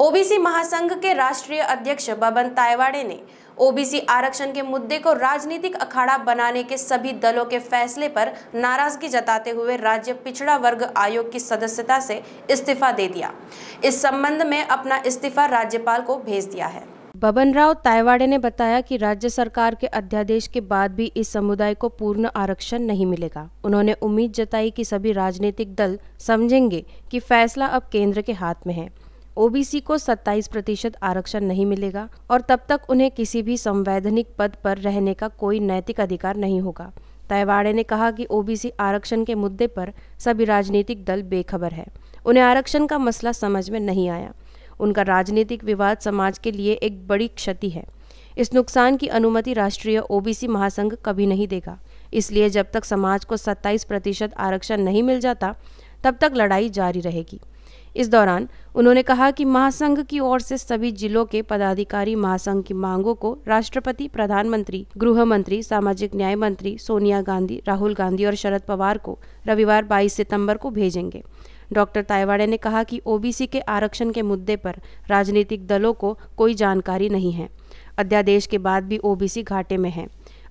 OBC महासंघ के राष्ट्रीय अध्यक्ष बबन तायवाड़े ने ओबीसी आरक्षण के मुद्दे को राजनीतिक अखाड़ा बनाने के सभी दलों के फैसले पर नाराजगी जताते हुए राज्य पिछड़ा वर्ग आयोग की सदस्यता से इस्तीफा दे दिया इस संबंध में अपना इस्तीफा राज्यपाल को भेज दिया है बबन राव तायवाड़े ने बताया कि राज्य सरकार के अध्यादेश के बाद भी इस समुदाय को पूर्ण आरक्षण नहीं मिलेगा उन्होंने उम्मीद जताई कि सभी राजनीतिक दल समझेंगे कि फैसला अब केंद्र के हाथ में है ओबीसी को 27 प्रतिशत आरक्षण नहीं मिलेगा और तब तक उन्हें किसी भी संवैधानिक पद पर रहने का कोई नैतिक अधिकार नहीं होगा तायवाड़े ने कहा कि ओबीसी आरक्षण के मुद्दे पर सभी राजनीतिक दल बेखबर है उन्हें आरक्षण का मसला समझ में नहीं आया उनका राजनीतिक विवाद समाज के लिए एक बड़ी क्षति है इस नुकसान की अनुमति राष्ट्रीय ओबीसी महासंघ कभी नहीं देगा इसलिए जब तक समाज को 27 प्रतिशत आरक्षण नहीं मिल जाता तब तक लड़ाई जारी रहेगी इस दौरान उन्होंने कहा कि महासंघ की ओर से सभी जिलों के पदाधिकारी महासंघ की मांगों को राष्ट्रपति प्रधानमंत्री गृह मंत्री सामाजिक न्याय मंत्री सोनिया गांधी राहुल गांधी और शरद पवार को रविवार 22 सितंबर को भेजेंगे डॉक्टर तायवाड़े ने कहा कि ओबीसी के आरक्षण के मुद्दे पर राजनीतिक दलों को कोई जानकारी नहीं है अध्यादेश के बाद भी ओबीसी घाटे में है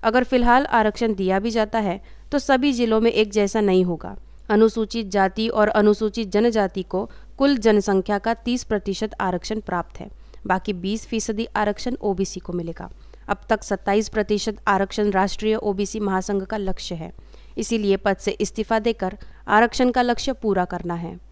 अगर फिलहाल आरक्षण दिया भी जाता है तो सभी जिलों में एक जैसा नहीं होगा अनुसूचित जाति और अनुसूचित जनजाति को कुल जनसंख्या का 30 प्रतिशत आरक्षण प्राप्त है बाकी 20 फीसदी आरक्षण ओबीसी को मिलेगा अब तक 27 प्रतिशत आरक्षण राष्ट्रीय ओबीसी महासंघ का लक्ष्य है इसीलिए पद से इस्तीफा देकर आरक्षण का लक्ष्य पूरा करना है